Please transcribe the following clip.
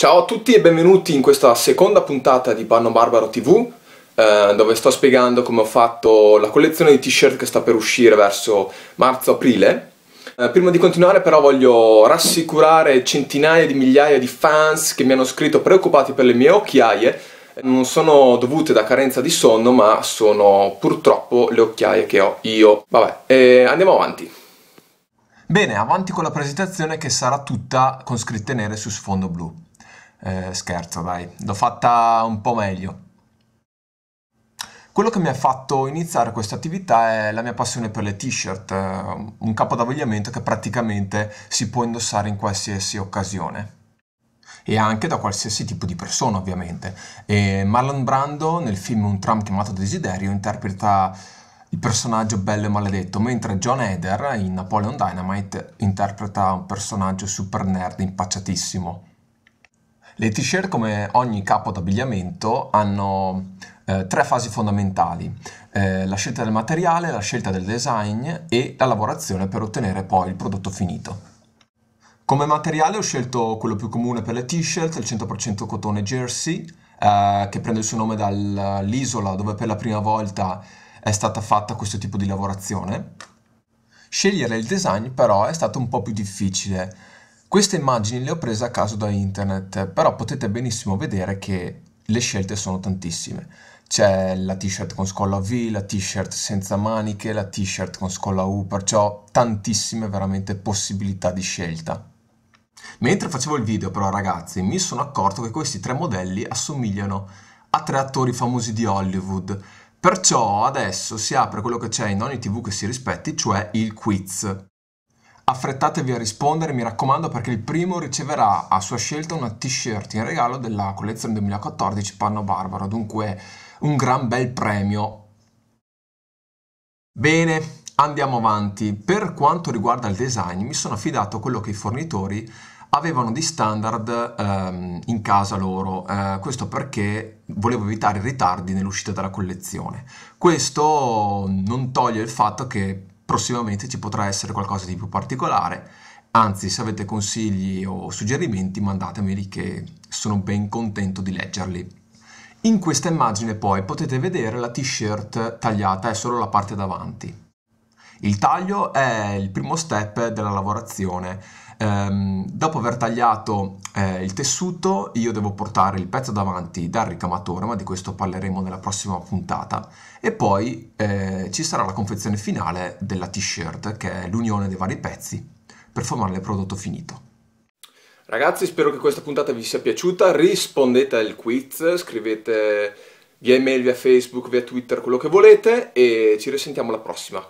Ciao a tutti e benvenuti in questa seconda puntata di Panno Barbaro TV eh, dove sto spiegando come ho fatto la collezione di t-shirt che sta per uscire verso marzo-aprile eh, prima di continuare però voglio rassicurare centinaia di migliaia di fans che mi hanno scritto preoccupati per le mie occhiaie non sono dovute da carenza di sonno ma sono purtroppo le occhiaie che ho io vabbè, eh, andiamo avanti Bene, avanti con la presentazione che sarà tutta con scritte nere su sfondo blu. Eh, scherzo, dai, l'ho fatta un po' meglio. Quello che mi ha fatto iniziare questa attività è la mia passione per le t-shirt, eh, un capo d'avvegliamento che praticamente si può indossare in qualsiasi occasione e anche da qualsiasi tipo di persona ovviamente. E Marlon Brando nel film Un tram chiamato Desiderio interpreta il personaggio bello e maledetto, mentre John Eder in Napoleon Dynamite interpreta un personaggio super nerd impacciatissimo. Le t-shirt, come ogni capo d'abbigliamento, hanno eh, tre fasi fondamentali. Eh, la scelta del materiale, la scelta del design e la lavorazione per ottenere poi il prodotto finito. Come materiale ho scelto quello più comune per le t-shirt, il 100% cotone jersey, eh, che prende il suo nome dall'isola dove per la prima volta è stata fatta questo tipo di lavorazione. Scegliere il design però è stato un po' più difficile, queste immagini le ho prese a caso da internet, però potete benissimo vedere che le scelte sono tantissime. C'è la t-shirt con scolla V, la t-shirt senza maniche, la t-shirt con scolla U, perciò tantissime veramente possibilità di scelta. Mentre facevo il video però ragazzi mi sono accorto che questi tre modelli assomigliano a tre attori famosi di Hollywood, perciò adesso si apre quello che c'è in ogni tv che si rispetti, cioè il quiz. Affrettatevi a rispondere, mi raccomando, perché il primo riceverà a sua scelta una t-shirt in regalo della collezione 2014 Panno Barbaro, dunque un gran bel premio. Bene, andiamo avanti. Per quanto riguarda il design, mi sono affidato a quello che i fornitori avevano di standard ehm, in casa loro, eh, questo perché volevo evitare i ritardi nell'uscita della collezione. Questo non toglie il fatto che prossimamente ci potrà essere qualcosa di più particolare. Anzi, se avete consigli o suggerimenti, mandatemeli che sono ben contento di leggerli. In questa immagine poi potete vedere la t-shirt tagliata, è solo la parte davanti. Il taglio è il primo step della lavorazione ehm, dopo aver tagliato eh, il tessuto io devo portare il pezzo davanti dal ricamatore ma di questo parleremo nella prossima puntata e poi eh, ci sarà la confezione finale della t-shirt che è l'unione dei vari pezzi per formare il prodotto finito Ragazzi, spero che questa puntata vi sia piaciuta. Rispondete al quiz, scrivete via email, via Facebook, via Twitter, quello che volete e ci risentiamo alla prossima.